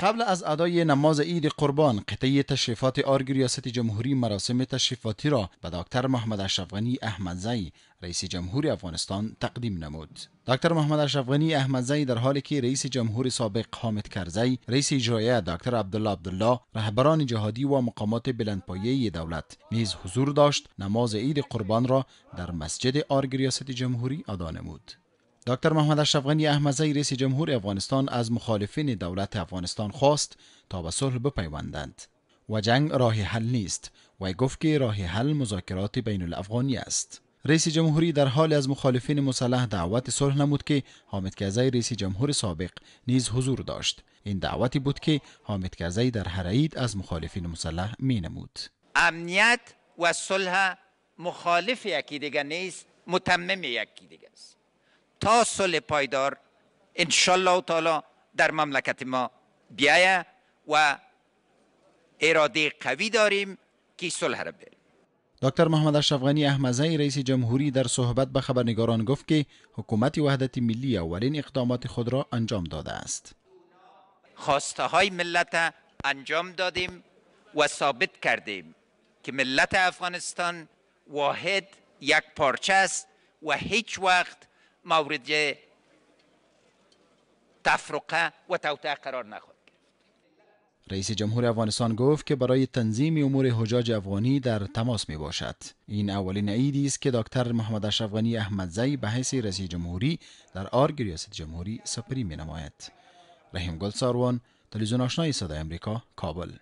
قبل از ادای نماز عید قربان قطعه تشریفات آرگ ریاست جمهوری مراسم تشریفاتی را به دکتر محمد اشرفغنی احمدزی رئیس جمهور افغانستان تقدیم نمود دکتر محمد اشرفغنی احمدزی در حالی که رئیس جمهور سابق حامد کرزی رئیس اجرایه دکتر عبدالله عبدالله رهبران جهادی و مقامات بلندپایه دولت نیز حضور داشت نماز عید قربان را در مسجد آرگ ریاست جمهوری ادا نمود دکتر محمد اشرف غنی احمدزی رئیس جمهور افغانستان از مخالفین دولت افغانستان خواست تا به صلح بپیوندند و جنگ راه حل نیست و گفت که راه حل مذاکرات بین الافغانی است رئیس جمهوری در حال از مخالفین مسلح دعوت صلح نمود که حامد کرزی رئیس جمهور سابق نیز حضور داشت این دعوتی بود که حامد کرزی در هر عید از مخالفین مسلح می نمود امنیت و صلح مخالف یکی دیگر نیست متمم یکی دیگر. تا صلح پایدار انشالله تعالی در مملکت ما بیایه و اراده قوی داریم که صلح را بیاریم دکتر محمد اشرف غنی احمدزی رئیس جمهوری در صحبت به خبرنگاران گفت که حکومت وحدت ملی اولین اقدامات خود را انجام داده است خواسته های ملت انجام دادیم و ثابت کردیم که ملت افغانستان واحد یک پارچه است و هیچ وقت مورد تفرقه و توطعه قرار نخواهد رئیس جمهور افغانستان گفت که برای تنظیم امور حجاج افغانی در تماس می باشد. این اولین عیدی است که دکتر محمد اشرف غنی زی به حیث رئیس جمهوری در آرگ ریاست جمهوری سپری می نماید. رحیم گل ساروان، تلویزیون آشنای صدای امریکا، کابل